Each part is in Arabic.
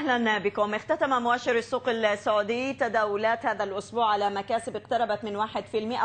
أهلا بكم اختتم مؤشر السوق السعودي تداولات هذا الأسبوع على مكاسب اقتربت من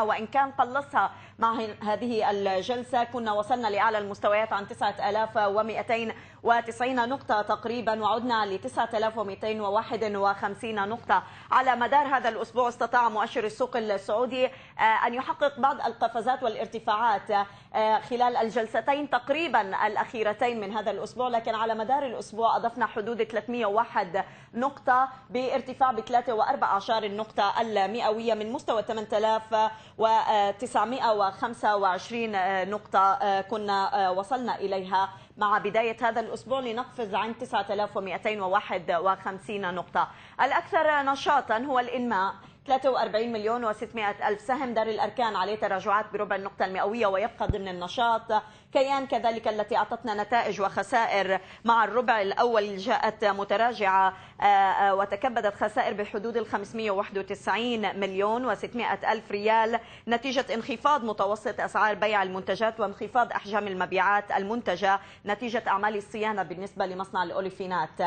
1% وإن كان قلصها مع هذه الجلسة كنا وصلنا لأعلى المستويات عن 9290 نقطة تقريبا وعدنا ل 9251 نقطة على مدار هذا الأسبوع استطاع مؤشر السوق السعودي آه، أن يحقق بعض القفزات والارتفاعات آه، خلال الجلستين تقريبا الأخيرتين من هذا الأسبوع لكن على مدار الأسبوع أضفنا حدود 301 نقطة بارتفاع ب 3 و النقطة المئوية من مستوى 8900 25 آه، نقطة آه، كنا آه، وصلنا إليها مع بداية هذا الأسبوع لنقفز عن 9251 نقطة الأكثر نشاطا هو الإنماء 43 مليون و600 ألف سهم دار الأركان عليه تراجعات بربع النقطة المئوية ويبقى ضمن النشاط كيان كذلك التي أعطتنا نتائج وخسائر مع الربع الأول جاءت متراجعة آه، آه، وتكبدت خسائر بحدود ال 591 مليون و600 ألف ريال نتيجة انخفاض متوسط أسعار بيع المنتجات وانخفاض أحجام المبيعات المنتجة نتيجة أعمال الصيانة بالنسبة لمصنع الأوليفينات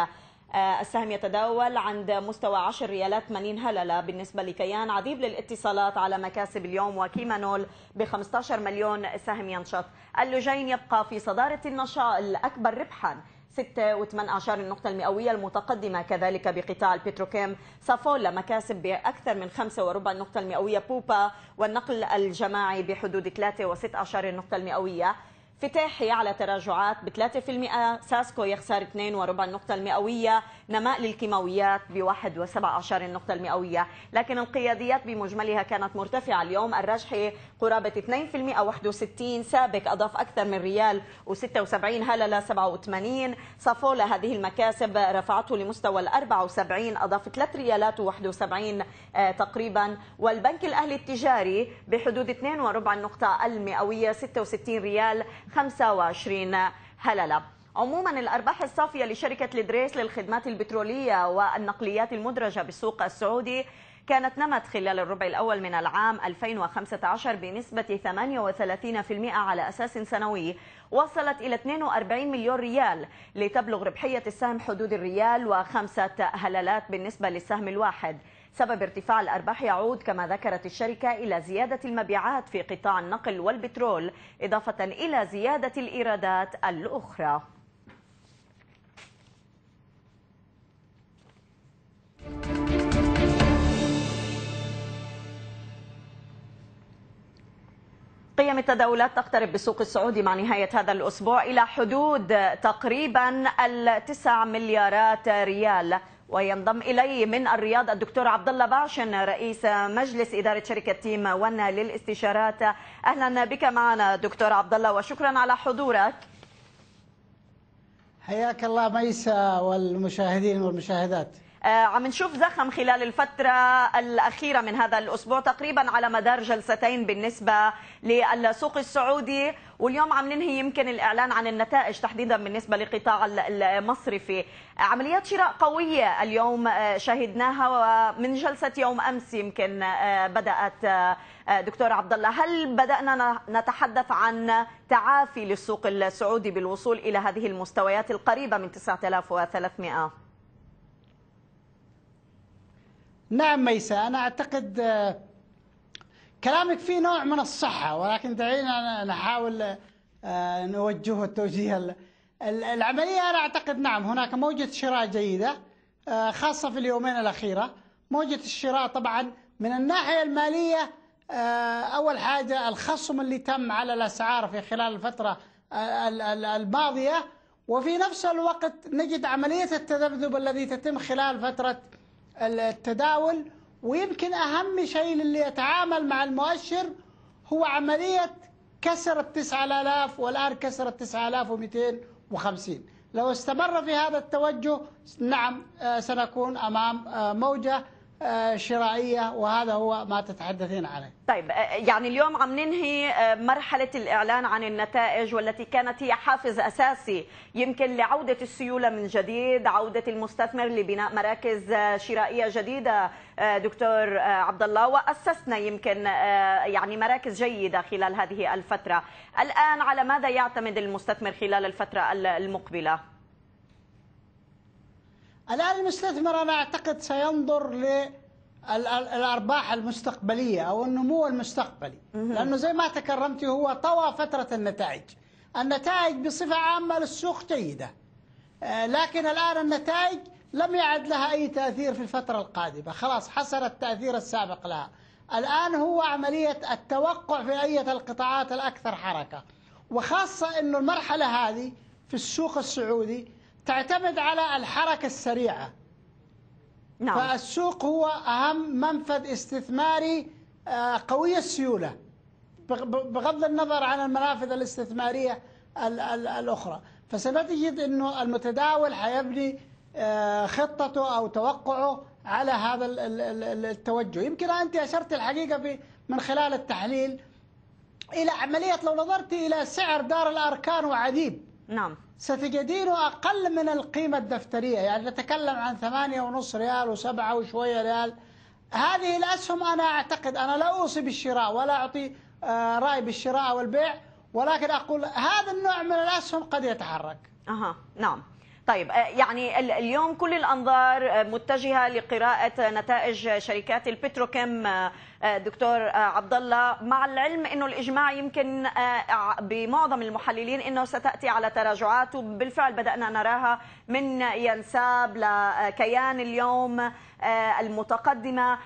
آه، السهم يتداول عند مستوى 10 ريالات 80 هللة بالنسبة لكيان عديد للاتصالات على مكاسب اليوم وكيمانول ب 15 مليون سهم ينشط اللجين يبقى في صدارة النشاط الأكبر ربحاً 6.8 النقطة المئوية المتقدمة كذلك بقطاع البتروكيم سافولا مكاسب بأكثر من 5 وربع النقطة المئوية بوبا والنقل الجماعي بحدود 3 و النقطة المئوية فتاحي على تراجعات ب 3% ساسكو يخسر 2 وربع النقطة المئوية نماء للكيماويات ب 1.7 النقطة المئوية لكن القياديات بمجملها كانت مرتفعة اليوم الراجحي قرابة 2% 61 سابك أضاف أكثر من ريال و76 هللة 87 صافولا هذه المكاسب رفعته لمستوى ال 74 أضاف 3 ريالات و71 آه، تقريبا والبنك الأهلي التجاري بحدود 2 وربع النقطة المئوية 66 ريال 25 هللة عموما الأرباح الصافية لشركة لدريس للخدمات البترولية والنقليات المدرجة بالسوق السعودي كانت نمت خلال الربع الأول من العام 2015 بنسبة 38% على أساس سنوي وصلت إلى 42 مليون ريال لتبلغ ربحية السهم حدود الريال وخمسة هلالات بالنسبة للسهم الواحد سبب ارتفاع الأرباح يعود كما ذكرت الشركة إلى زيادة المبيعات في قطاع النقل والبترول إضافة إلى زيادة الإيرادات الأخرى قيم التداولات تقترب بالسوق السعودي مع نهاية هذا الأسبوع إلى حدود تقريبا التسع مليارات ريال وينضم إلي من الرياض الدكتور عبد الله باشن رئيس مجلس إدارة شركة تيم ون للاستشارات أهلا بك معنا دكتور عبد الله وشكرا على حضورك حياك الله ميسى والمشاهدين والمشاهدات آه، عم نشوف زخم خلال الفترة الأخيرة من هذا الأسبوع تقريبا على مدار جلستين بالنسبة للسوق السعودي واليوم عم ننهي يمكن الإعلان عن النتائج تحديدا بالنسبة لقطاع المصرفي عمليات شراء قوية اليوم آه، شهدناها ومن جلسة يوم أمس يمكن آه، بدأت دكتور عبد الله هل بدأنا نتحدث عن تعافي للسوق السعودي بالوصول إلى هذه المستويات القريبة من 9300 نعم ميساء أنا أعتقد آه، كلامك فيه نوع من الصحة ولكن دعينا نحاول آه، نوجهه التوجيه العملية أنا أعتقد نعم هناك موجة شراء جيدة آه، خاصة في اليومين الأخيرة موجة الشراء طبعا من الناحية المالية أول حاجة الخصم اللي تم على الأسعار في خلال الفترة الماضية وفي نفس الوقت نجد عملية التذبذب الذي تتم خلال فترة التداول ويمكن أهم شيء للي يتعامل مع المؤشر هو عملية كسر ال 9000 والآن كسر ال 9250 لو استمر في هذا التوجه نعم آه، سنكون أمام آه، موجة آه، شرائيه وهذا هو ما تتحدثين عليه. طيب آه، آه، يعني اليوم عم ننهي مرحلة الإعلان عن النتائج والتي كانت هي حافز أساسي يمكن لعودة السيولة من جديد عودة المستثمر لبناء مراكز شرائية جديدة دكتور عبد الله وأسسنا يمكن يعني مراكز جيدة خلال هذه الفترة الآن على ماذا يعتمد المستثمر خلال الفترة المقبلة؟ الآن المستثمر أنا أعتقد سينظر للأرباح المستقبلية أو النمو المستقبلي لأنه زي ما تكرمتي هو طوى فترة النتائج النتائج بصفة عامة للسوق جيدة آه، لكن الآن النتائج لم يعد لها أي تأثير في الفترة القادمة خلاص حصل التأثير السابق لها الآن هو عملية التوقع في أي القطاعات الأكثر حركة وخاصة أن المرحلة هذه في السوق السعودي تعتمد على الحركة السريعة نعم. فالسوق هو أهم منفذ استثماري آه، قوي السيولة بغض النظر عن المنافذ الاستثمارية الأخرى فستجد أنه المتداول حيبني آه، خطته أو توقعه على هذا التوجه يمكن أنت أشرت الحقيقة في من خلال التحليل إلى عملية لو نظرت إلى سعر دار الأركان وعديد نعم ستجدينه أقل من القيمة الدفترية يعني نتكلم عن ثمانية ونص ريال وسبعة وشوية ريال هذه الأسهم أنا أعتقد أنا لا أوصي بالشراء ولا أعطي آه، رأي بالشراء والبيع ولكن أقول هذا النوع من الأسهم قد يتحرك أها نعم طيب آه، يعني اليوم كل الانظار آه، متجهه لقراءه نتائج شركات البتروكيم آه، دكتور عبد الله مع العلم انه الاجماع يمكن بمعظم المحللين انه ستاتي على تراجعات وبالفعل بدانا نراها من ينساب لكيان اليوم المتقدمه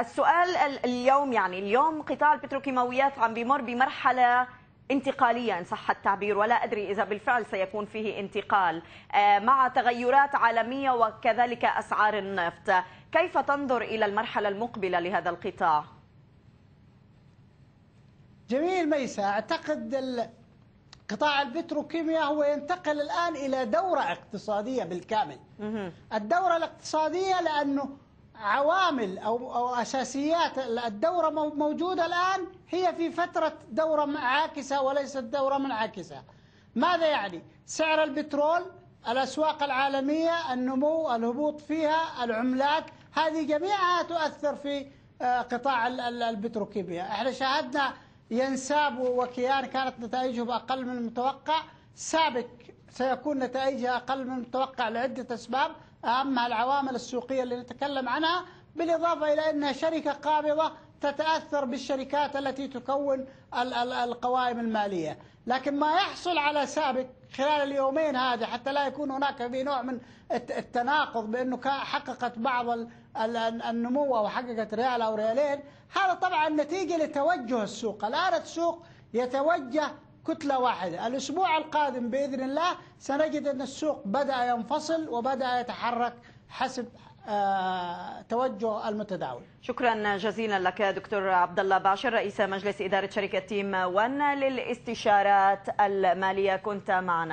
السؤال اليوم يعني اليوم قطاع البتروكيماويات عم بمر بمرحله انتقالية إن صح التعبير ولا أدري إذا بالفعل سيكون فيه انتقال آه، مع تغيرات عالمية وكذلك أسعار النفط كيف تنظر إلى المرحلة المقبلة لهذا القطاع؟ جميل ميسا أعتقد قطاع البتروكيمياء هو ينتقل الآن إلى دورة اقتصادية بالكامل الدورة الاقتصادية لأنه عوامل أو, أو أساسيات الدورة موجودة الآن هي في فترة دورة عاكسة وليست دورة منعكسة ماذا يعني؟ سعر البترول الأسواق العالمية النمو الهبوط فيها العملات هذه جميعها تؤثر في آه، قطاع البتروكيمياء احنا شاهدنا ينساب وكيان كانت نتائجه أقل من المتوقع سابك سيكون نتائجها أقل من المتوقع لعدة أسباب أما العوامل السوقية اللي نتكلم عنها بالإضافة إلى أنها شركة قابضة تتأثر بالشركات التي تكون القوائم المالية لكن ما يحصل على سابق خلال اليومين هذه حتى لا يكون هناك في نوع من التناقض بأنه حققت بعض النمو أو حققت ريال أو ريالين هذا طبعا نتيجة لتوجه السوق الآن السوق يتوجه كتلة واحدة الأسبوع القادم بإذن الله سنجد أن السوق بدأ ينفصل وبدأ يتحرك حسب آه، توجه المتداول شكرا جزيلا لك دكتور عبد الله باشر رئيس مجلس إدارة شركة تيم وان للاستشارات المالية كنت معنا